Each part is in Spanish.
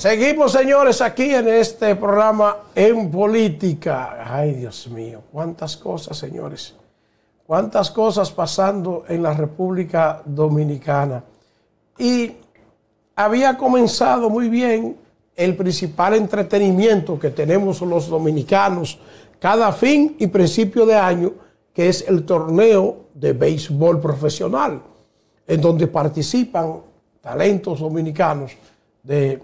Seguimos, señores, aquí en este programa en política. Ay, Dios mío, cuántas cosas, señores. Cuántas cosas pasando en la República Dominicana. Y había comenzado muy bien el principal entretenimiento que tenemos los dominicanos cada fin y principio de año, que es el torneo de béisbol profesional, en donde participan talentos dominicanos de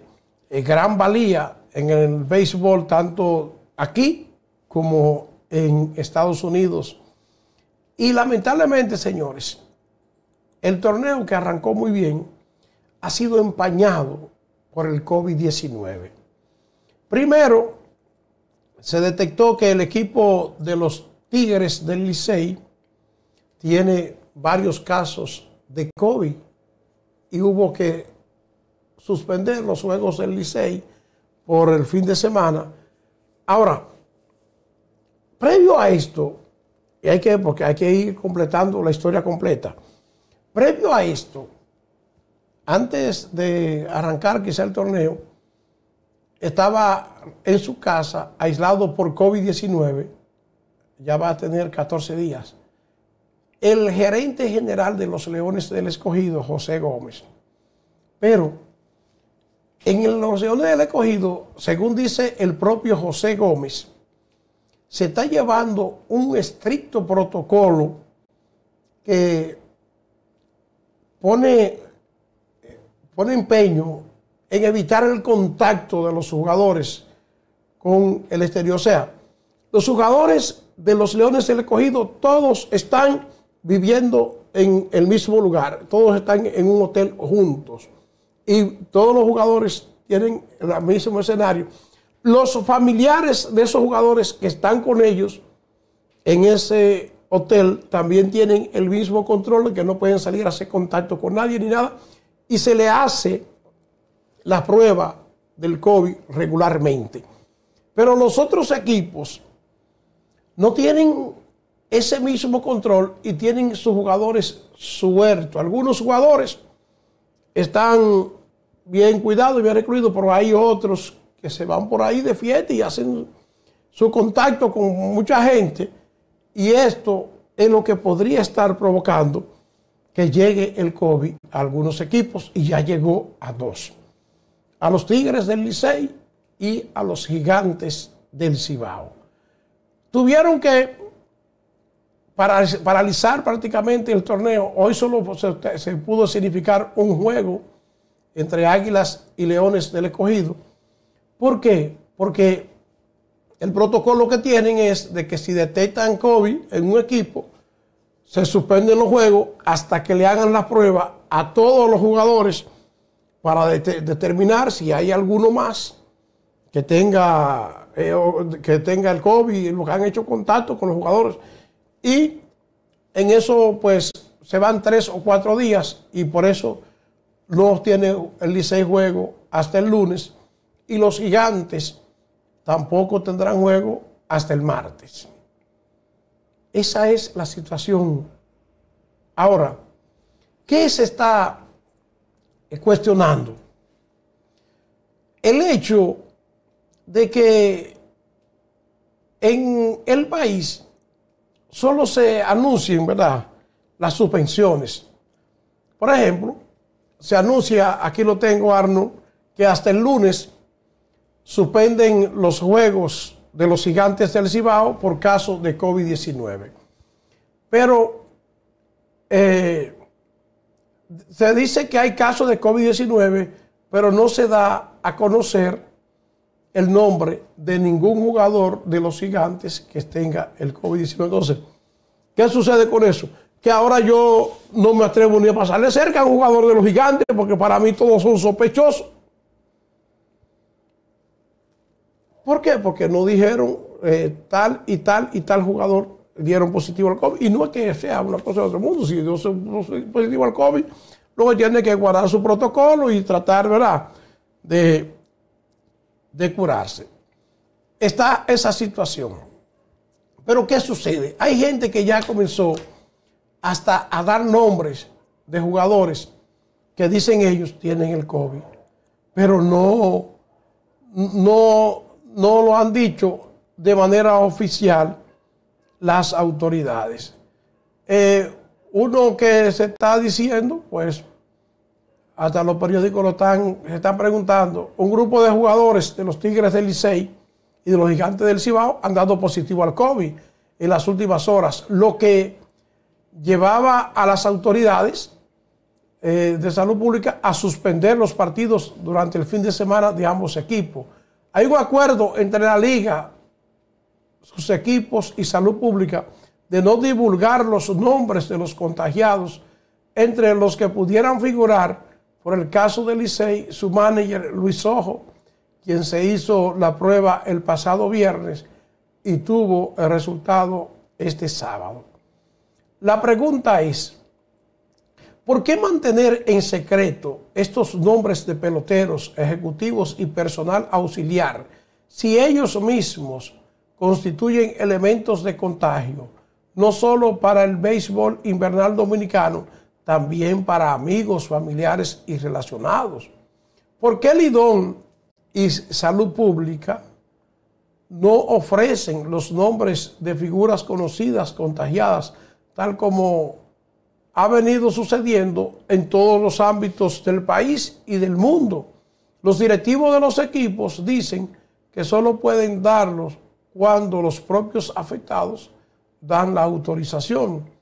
eh, gran valía en el béisbol, tanto aquí como en Estados Unidos. Y lamentablemente, señores, el torneo que arrancó muy bien ha sido empañado por el COVID-19. Primero, se detectó que el equipo de los Tigres del Licey tiene varios casos de COVID y hubo que suspender los juegos del Licey por el fin de semana. Ahora, previo a esto, y hay que, porque hay que ir completando la historia completa, previo a esto, antes de arrancar quizá el torneo, estaba en su casa aislado por COVID-19, ya va a tener 14 días, el gerente general de los Leones del Escogido, José Gómez. Pero en el leones del Ecogido, según dice el propio José Gómez, se está llevando un estricto protocolo que pone, pone empeño en evitar el contacto de los jugadores con el exterior. O sea, los jugadores de los Leones del Escogido, todos están viviendo en el mismo lugar, todos están en un hotel juntos y todos los jugadores tienen el mismo escenario. Los familiares de esos jugadores que están con ellos en ese hotel también tienen el mismo control, que no pueden salir a hacer contacto con nadie ni nada, y se le hace la prueba del COVID regularmente. Pero los otros equipos no tienen ese mismo control y tienen sus jugadores suertos. Algunos jugadores están bien cuidados y bien recluidos, pero hay otros que se van por ahí de fiesta y hacen su contacto con mucha gente. Y esto es lo que podría estar provocando que llegue el COVID a algunos equipos y ya llegó a dos. A los Tigres del Licey y a los Gigantes del Cibao. Tuvieron que para paralizar prácticamente el torneo. Hoy solo se, pudo significar un juego entre Águilas y Leones del Escogido. ¿Por qué? Porque el protocolo que tienen es de que si detectan COVID en un equipo, se suspenden los juegos hasta que le hagan la prueba a todos los jugadores para determinar si hay alguno más que tenga, eh, que tenga el COVID, los que han hecho contacto con los jugadores. Y en eso pues se van tres o cuatro días y por eso no tiene el Licey juego hasta el lunes y los gigantes tampoco tendrán juego hasta el martes. Esa es la situación. Ahora, ¿qué se está cuestionando? El hecho de que en el país solo se anuncian, ¿verdad?, las suspensiones. Por ejemplo, se anuncia, aquí lo tengo Arno, que hasta el lunes suspenden los juegos de los gigantes del Cibao por caso de COVID-19. Pero eh, se dice que hay casos de COVID-19, pero no se da a conocer el nombre de ningún jugador de los gigantes que tenga el COVID-19. Entonces, ¿qué sucede con eso? Que ahora yo no me atrevo ni a pasarle cerca a un jugador de los gigantes porque para mí todos son sospechosos. ¿Por qué? Porque no dijeron eh, tal y tal y tal jugador dieron positivo al COVID. Y no es que sea una cosa de otro mundo. Si dio positivo al COVID, luego tiene que guardar su protocolo y tratar, ¿verdad? De de curarse. Está esa situación. Pero ¿qué sucede? Hay gente que ya comenzó hasta a dar nombres de jugadores que dicen ellos tienen el COVID, pero no, no, no lo han dicho de manera oficial las autoridades. Eh, uno que se está diciendo, pues hasta los periódicos lo están, preguntando, un grupo de jugadores de los Tigres del Licey y de los Gigantes del Cibao han dado positivo al COVID en las últimas horas, lo que llevaba a las autoridades eh, de salud pública a suspender los partidos durante el fin de semana de ambos equipos. Hay un acuerdo entre la liga, sus equipos y salud pública de no divulgar los nombres de los contagiados entre los que pudieran figurar por el caso de Licey, su manager Luis Ojo, quien se hizo la prueba el pasado viernes y tuvo el resultado este sábado. La pregunta es, ¿por qué mantener en secreto estos nombres de peloteros, ejecutivos y personal auxiliar si ellos mismos constituyen elementos de contagio, no solo para el béisbol invernal dominicano, también para amigos, familiares y relacionados. ¿Por qué Lidón y Salud Pública no ofrecen los nombres de figuras conocidas, contagiadas, tal como ha venido sucediendo en todos los ámbitos del país y del mundo? Los directivos de los equipos dicen que solo pueden darlos cuando los propios afectados dan la autorización.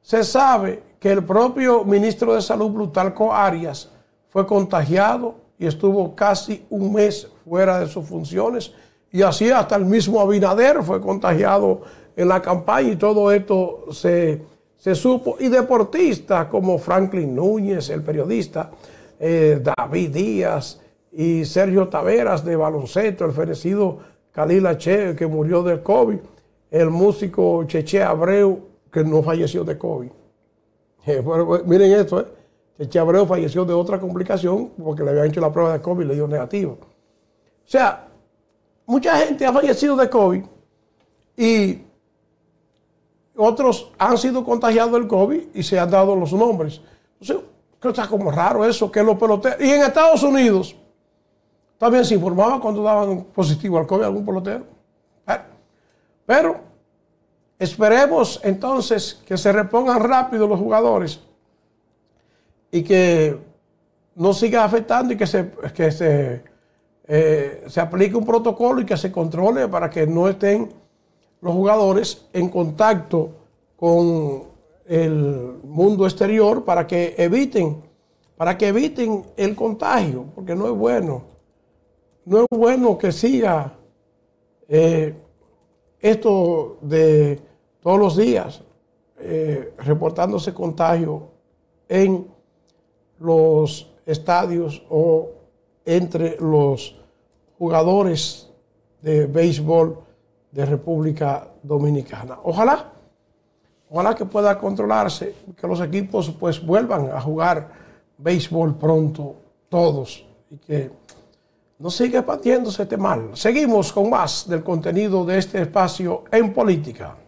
Se sabe que el propio ministro de Salud, brutal Arias, fue contagiado y estuvo casi un mes fuera de sus funciones. Y así hasta el mismo Abinader fue contagiado en la campaña y todo esto se, supo. Y deportistas como Franklin Núñez, el periodista, eh, David Díaz y Sergio Taveras de baloncesto, el fenecido Khalil que murió del COVID, el músico Cheche Abreu, que no falleció de COVID. Pues, miren esto, ¿eh? chabreo falleció de otra complicación porque le habían hecho la prueba de COVID y le dio negativo. O sea, mucha gente ha fallecido de COVID y otros han sido contagiados del COVID y se han dado los nombres. Entonces, está como raro eso, que los peloteros. Y en Estados Unidos también se informaba cuando daban positivo al COVID a algún pelotero. pero Esperemos entonces que se repongan rápido los jugadores y que no siga afectando y que se, que eh, se, aplique un protocolo y que se controle para que no estén los jugadores en contacto con el mundo exterior para que eviten para que eviten el contagio porque no es bueno no es bueno que siga eh, esto de todos los días eh, reportándose contagio en los estadios o entre los jugadores de béisbol de República Dominicana. Ojalá, ojalá que pueda controlarse, que los equipos pues vuelvan a jugar béisbol pronto todos y que no siga expandiéndose este mal. Seguimos con más del contenido de este espacio en política.